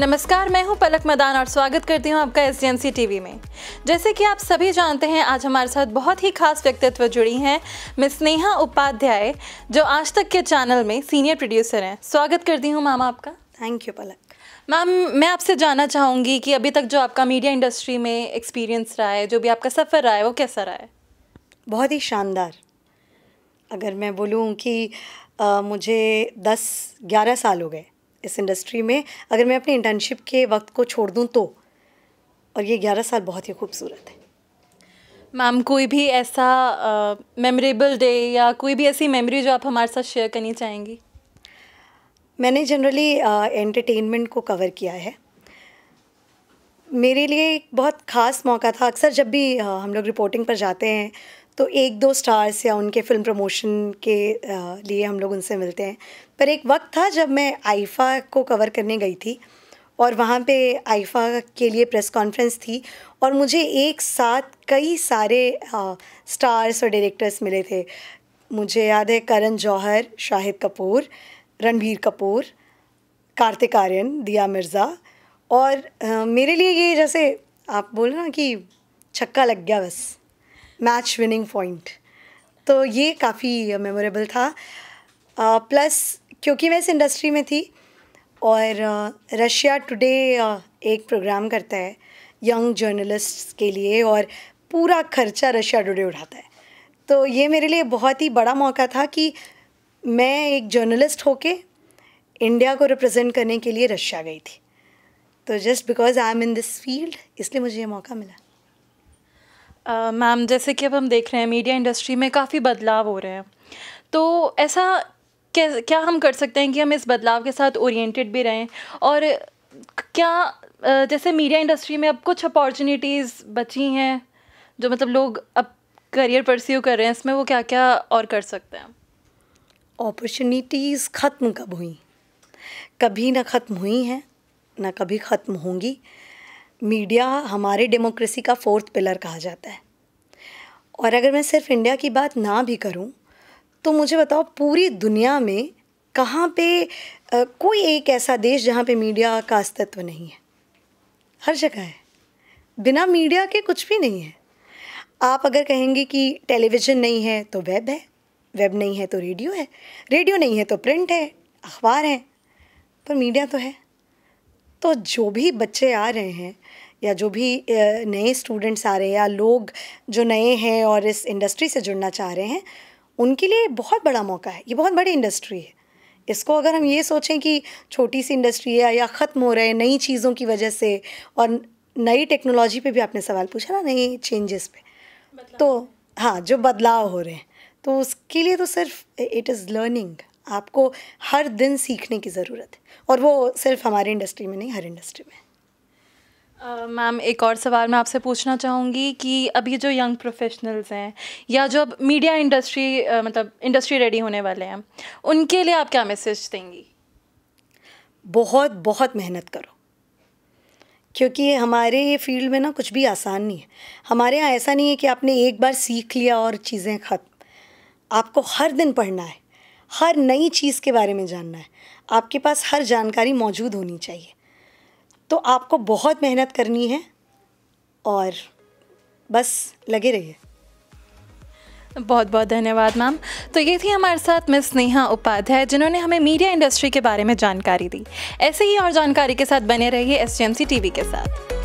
नमस्कार मैं हूं पलक मदान और स्वागत करती हूं आपका एस टीवी में जैसे कि आप सभी जानते हैं आज हमारे साथ बहुत ही खास व्यक्तित्व जुड़ी हैं मिस नेहा उपाध्याय जो आज तक के चैनल में सीनियर प्रोड्यूसर हैं स्वागत करती हूं मैम आपका थैंक यू पलक मैम मैं आपसे जानना चाहूँगी कि अभी तक जो आपका मीडिया इंडस्ट्री में एक्सपीरियंस रहा है जो भी आपका सफ़र रहा है वो कैसा रहा है बहुत ही शानदार अगर मैं बोलूँ कि आ, मुझे दस ग्यारह साल हो गए इस इंडस्ट्री में अगर मैं अपनी इंटर्नशिप के वक्त को छोड़ दूँ तो और ये ग्यारह साल बहुत ही खूबसूरत है मैम कोई भी ऐसा मेमोरेबल डे या कोई भी ऐसी मेमोरी जो आप हमारे साथ शेयर करनी चाहेंगी मैंने जनरली एंटरटेनमेंट को कवर किया है मेरे लिए एक बहुत ख़ास मौका था अक्सर जब भी uh, हम लोग रिपोर्टिंग पर जाते हैं तो एक दो स्टार्स या उनके फिल्म प्रमोशन के लिए हम लोग उनसे मिलते हैं पर एक वक्त था जब मैं आइफा को कवर करने गई थी और वहाँ पे आइफा के लिए प्रेस कॉन्फ्रेंस थी और मुझे एक साथ कई सारे आ, स्टार्स और डायरेक्टर्स मिले थे मुझे याद है करण जौहर शाहिद कपूर रणबीर कपूर कार्तिक आर्यन दिया मिर्ज़ा और आ, मेरे लिए ये जैसे आप बोल रहे ना कि छक्का लग गया बस मैच विनिंग पॉइंट तो ये काफ़ी मेमोरेबल uh, था प्लस uh, क्योंकि मैं इस इंडस्ट्री में थी और रशिया uh, टुडे एक प्रोग्राम करता है यंग जर्नलिस्ट्स के लिए और पूरा खर्चा रशिया टुडे उठाता है तो ये मेरे लिए बहुत ही बड़ा मौका था कि मैं एक जर्नलिस्ट होके इंडिया को रिप्रेजेंट करने के लिए रशिया गई थी तो just because I am in this field इसलिए मुझे ये मौका मिला मैम जैसे कि अब हम देख रहे हैं मीडिया इंडस्ट्री में काफ़ी बदलाव हो रहे हैं तो ऐसा क्या हम कर सकते हैं कि हम इस बदलाव के साथ ओरिएंटेड भी रहें और क्या जैसे मीडिया इंडस्ट्री में अब कुछ अपॉर्चुनिटीज़ बची हैं जो मतलब लोग अब करियर परस्यू कर रहे हैं इसमें वो क्या क्या और कर सकते हैं अपॉर्चुनिटीज़ ख़त्म कब हुई कभी ना ख़त्म हुई हैं ना कभी ख़त्म होंगी मीडिया हमारे डेमोक्रेसी का फोर्थ पिलर कहा जाता है और अगर मैं सिर्फ इंडिया की बात ना भी करूं तो मुझे बताओ पूरी दुनिया में कहाँ पे आ, कोई एक ऐसा देश जहाँ पे मीडिया का अस्तित्व नहीं है हर जगह है बिना मीडिया के कुछ भी नहीं है आप अगर कहेंगे कि टेलीविज़न नहीं है तो वेब है वेब नहीं है तो रेडियो है रेडियो नहीं है तो प्रिंट है अखबार है पर मीडिया तो है तो जो भी बच्चे आ रहे हैं या जो भी नए स्टूडेंट्स आ रहे हैं या लोग जो नए हैं और इस इंडस्ट्री से जुड़ना चाह रहे हैं उनके लिए बहुत बड़ा मौका है ये बहुत बड़ी इंडस्ट्री है इसको अगर हम ये सोचें कि छोटी सी इंडस्ट्री है या ख़त्म हो रहे हैं नई चीज़ों की वजह से और नई टेक्नोलॉजी पे भी आपने सवाल पूछा ना नई चेंजेस पे तो हाँ जो बदलाव हो रहे हैं तो उसके लिए तो सिर्फ इट इज़ लर्निंग आपको हर दिन सीखने की ज़रूरत है और वो सिर्फ हमारे इंडस्ट्री में नहीं हर इंडस्ट्री में मैम uh, एक और सवाल मैं आपसे पूछना चाहूँगी कि अभी जो यंग प्रोफेशनल्स हैं या जो अब मीडिया इंडस्ट्री uh, मतलब इंडस्ट्री रेडी होने वाले हैं उनके लिए आप क्या मैसेज देंगी बहुत बहुत मेहनत करो क्योंकि हमारे ये फील्ड में ना कुछ भी आसान नहीं है हमारे यहाँ ऐसा नहीं है कि आपने एक बार सीख लिया और चीज़ें ख़त्म आपको हर दिन पढ़ना है हर नई चीज़ के बारे में जानना है आपके पास हर जानकारी मौजूद होनी चाहिए तो आपको बहुत मेहनत करनी है और बस लगे रहिए बहुत बहुत धन्यवाद मैम तो ये थी हमारे साथ मिस नेहा उपाध्याय जिन्होंने हमें मीडिया इंडस्ट्री के बारे में जानकारी दी ऐसे ही और जानकारी के साथ बने रहिए एस टी के साथ